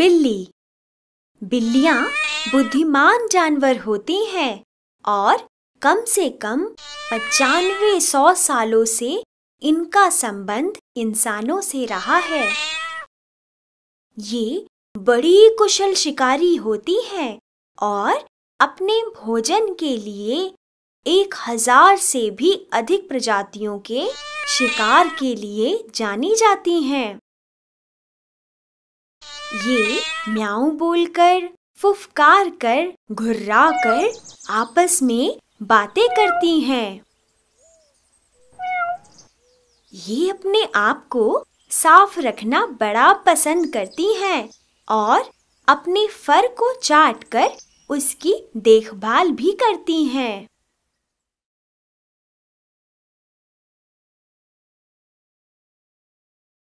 बिल्ली बिल्लियां बुद्धिमान जानवर होती हैं और कम से कम पचानवे सौ सालों से इनका संबंध इंसानों से रहा है ये बड़ी कुशल शिकारी होती हैं और अपने भोजन के लिए एक हजार से भी अधिक प्रजातियों के शिकार के लिए जानी जाती हैं ये म्याऊ बोलकर फुफकार कर घुर्रा कर आपस में बातें करती हैं ये अपने आप को साफ रखना बड़ा पसंद करती हैं और अपने फर को चाट कर उसकी देखभाल भी करती हैं